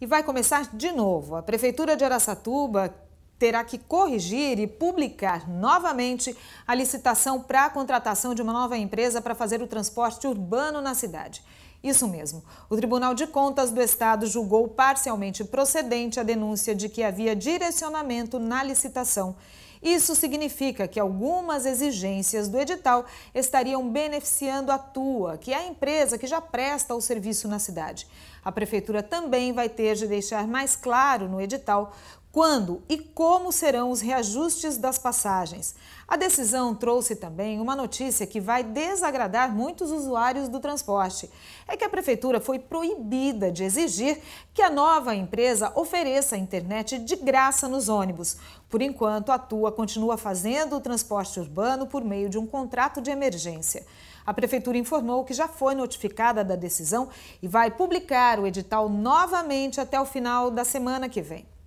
E vai começar de novo. A Prefeitura de Araçatuba terá que corrigir e publicar novamente a licitação para a contratação de uma nova empresa para fazer o transporte urbano na cidade. Isso mesmo. O Tribunal de Contas do Estado julgou parcialmente procedente a denúncia de que havia direcionamento na licitação isso significa que algumas exigências do edital estariam beneficiando a Tua, que é a empresa que já presta o serviço na cidade. A prefeitura também vai ter de deixar mais claro no edital quando e como serão os reajustes das passagens. A decisão trouxe também uma notícia que vai desagradar muitos usuários do transporte. É que a prefeitura foi proibida de exigir que a nova empresa ofereça internet de graça nos ônibus. Por enquanto, a TUA continua fazendo o transporte urbano por meio de um contrato de emergência. A prefeitura informou que já foi notificada da decisão e vai publicar o edital novamente até o final da semana que vem.